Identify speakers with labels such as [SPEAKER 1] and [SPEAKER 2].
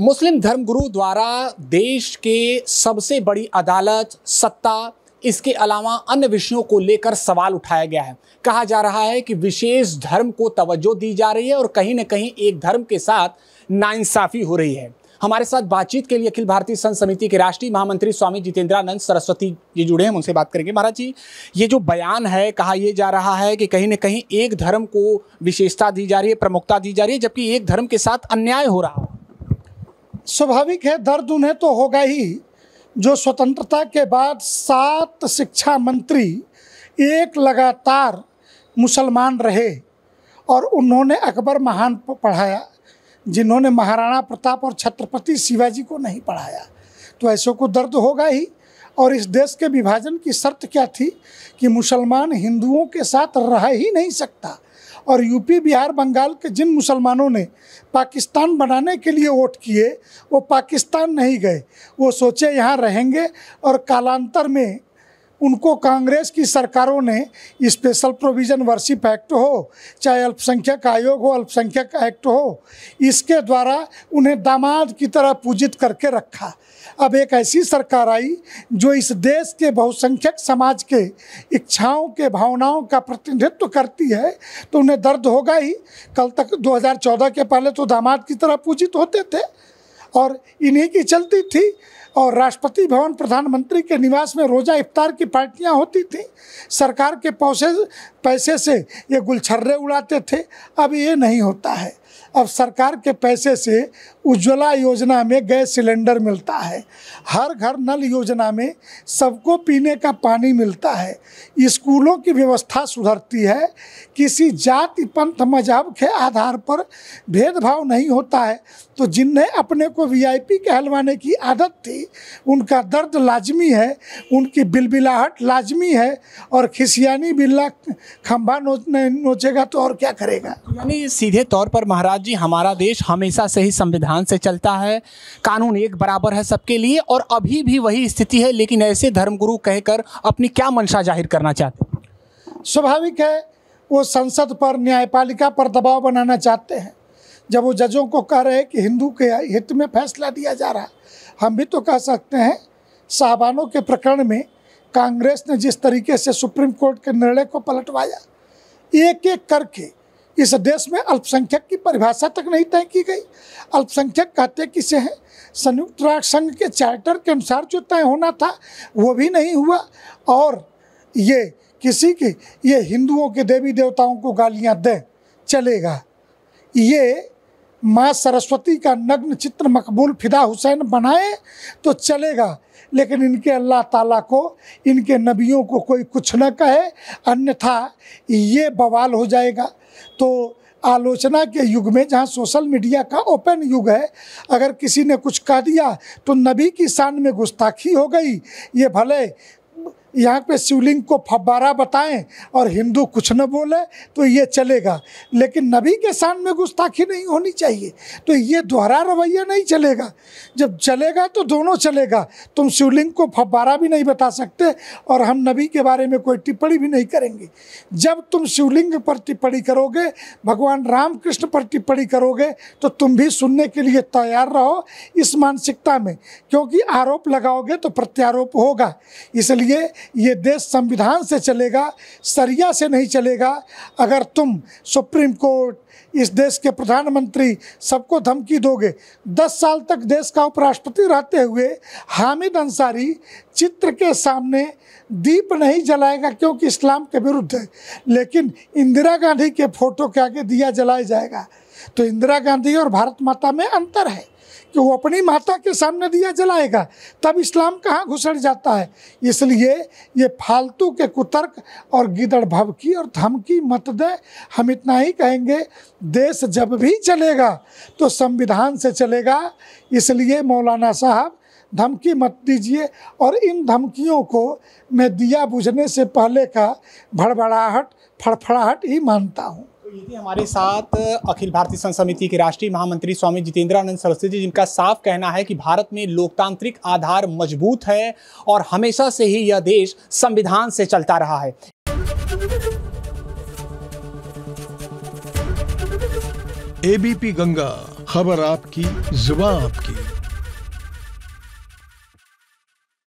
[SPEAKER 1] मुस्लिम धर्मगुरु द्वारा देश के सबसे बड़ी अदालत सत्ता इसके अलावा अन्य विषयों को लेकर सवाल उठाया गया है कहा जा रहा है कि विशेष धर्म को तवज्जो दी जा रही है और कहीं ना कहीं एक धर्म के साथ नाइंसाफ़ी हो रही है हमारे साथ बातचीत के लिए अखिल भारतीय संत समिति के राष्ट्रीय महामंत्री स्वामी जितेंद्रानंद सरस्वती जी जुड़े हैं उनसे बात करेंगे महाराज जी ये जो बयान है कहा यह जा रहा है कि कहीं ना कहीं एक धर्म को विशेषता दी जा रही है प्रमुखता दी जा रही है जबकि एक धर्म के साथ अन्याय हो रहा है
[SPEAKER 2] स्वाभाविक है दर्द उन्हें तो होगा ही जो स्वतंत्रता के बाद सात शिक्षा मंत्री एक लगातार मुसलमान रहे और उन्होंने अकबर महान पढ़ाया जिन्होंने महाराणा प्रताप और छत्रपति शिवाजी को नहीं पढ़ाया तो ऐसों को दर्द होगा ही और इस देश के विभाजन की शर्त क्या थी कि मुसलमान हिंदुओं के साथ रह ही नहीं सकता और यूपी बिहार बंगाल के जिन मुसलमानों ने पाकिस्तान बनाने के लिए वोट किए वो पाकिस्तान नहीं गए वो सोचे यहाँ रहेंगे और कालांतर में उनको कांग्रेस की सरकारों ने स्पेशल प्रोविज़न वर्शिप एक्ट हो चाहे अल्पसंख्यक आयोग हो अल्पसंख्यक एक्ट हो इसके द्वारा उन्हें दामाद की तरह पूजित करके रखा अब एक ऐसी सरकार आई जो इस देश के बहुसंख्यक समाज के इच्छाओं के भावनाओं का प्रतिनिधित्व करती है तो उन्हें दर्द होगा ही कल तक 2014 के पहले तो दामाद की तरह पूजित होते थे और इन्हीं की चलती थी और राष्ट्रपति भवन प्रधानमंत्री के निवास में रोज़ा इफ्तार की पार्टियां होती थी सरकार के पैसे पैसे से ये गुलछर्रे उड़ाते थे अब ये नहीं होता है अब सरकार के पैसे से उज्ज्वला योजना में गैस सिलेंडर मिलता है हर घर नल योजना में सबको पीने का पानी मिलता है स्कूलों की व्यवस्था सुधरती है किसी जाति पंथ मजहब के आधार पर भेदभाव नहीं होता है तो जिन्हें अपने को वीआईपी कहलवाने की आदत थी उनका दर्द लाजमी है उनकी बिलबिलाहट लाजमी है और खिसियानी बिल्ला खंभा नोचेगा तो और क्या करेगा
[SPEAKER 1] यानी सीधे तौर पर महाराज महाराज जी हमारा देश हमेशा से ही संविधान से चलता है कानून एक बराबर है सबके लिए और अभी भी वही स्थिति है लेकिन ऐसे धर्मगुरु कहकर अपनी क्या मंशा जाहिर करना चाहते
[SPEAKER 2] स्वाभाविक है वो संसद पर न्यायपालिका पर दबाव बनाना चाहते हैं जब वो जजों को कह रहे हैं कि हिंदू के हित में फैसला दिया जा रहा है हम भी तो कह सकते हैं साहबानों के प्रकरण में कांग्रेस ने जिस तरीके से सुप्रीम कोर्ट के निर्णय को पलटवाया एक एक करके इस देश में अल्पसंख्यक की परिभाषा तक नहीं तय की गई अल्पसंख्यक कहते किसे हैं संयुक्त राष्ट्र संघ के चार्टर के अनुसार जो तय होना था वो भी नहीं हुआ और ये किसी की ये हिंदुओं के देवी देवताओं को गालियां दें चलेगा ये माँ सरस्वती का नग्न चित्र मकबूल फिदा हुसैन बनाए तो चलेगा लेकिन इनके अल्लाह ताला को इनके नबियों को कोई कुछ न कहे अन्यथा ये बवाल हो जाएगा तो आलोचना के युग में जहाँ सोशल मीडिया का ओपन युग है अगर किसी ने कुछ कह दिया तो नबी की शान में गुस्ताखी हो गई ये भले यहाँ पे शिवलिंग को फब्बारा बताएं और हिंदू कुछ न बोले तो ये चलेगा लेकिन नबी के शान में गुस्ताखी नहीं होनी चाहिए तो ये दोहरा रवैया नहीं चलेगा जब चलेगा तो दोनों चलेगा तुम शिवलिंग को फब्बारा भी नहीं बता सकते और हम नबी के बारे में कोई टिप्पणी भी नहीं करेंगे जब तुम शिवलिंग पर टिप्पणी करोगे भगवान रामकृष्ण पर टिप्पणी करोगे तो तुम भी सुनने के लिए तैयार रहो इस मानसिकता में क्योंकि आरोप लगाओगे तो प्रत्यारोप होगा इसलिए ये देश संविधान से चलेगा सरिया से नहीं चलेगा अगर तुम सुप्रीम कोर्ट इस देश के प्रधानमंत्री सबको धमकी दोगे दस साल तक देश का उपराष्ट्रपति रहते हुए हामिद अंसारी चित्र के सामने दीप नहीं जलाएगा क्योंकि इस्लाम के विरुद्ध है लेकिन इंदिरा गांधी के फोटो के आगे दिया जलाया जाएगा तो इंदिरा गांधी और भारत माता में अंतर है कि वो अपनी माता के सामने दिया जलाएगा तब इस्लाम कहाँ घुसर जाता है इसलिए ये फालतू के कुतर्क और गिदड़ की और धमकी मत दें हम इतना ही कहेंगे देश जब भी चलेगा तो संविधान से चलेगा इसलिए मौलाना साहब धमकी मत दीजिए और इन धमकियों को मैं दिया बुझने से पहले का भड़बड़ाहट फड़फड़ाहट ही मानता हूँ
[SPEAKER 1] ये हमारे साथ अखिल भारतीय संघ समिति के राष्ट्रीय महामंत्री स्वामी जितेंद्रानंद सरस्वती जी जिनका साफ कहना है कि भारत में लोकतांत्रिक आधार मजबूत है और हमेशा से ही यह देश संविधान से चलता रहा है
[SPEAKER 2] एबीपी गंगा खबर आपकी जुबा आपकी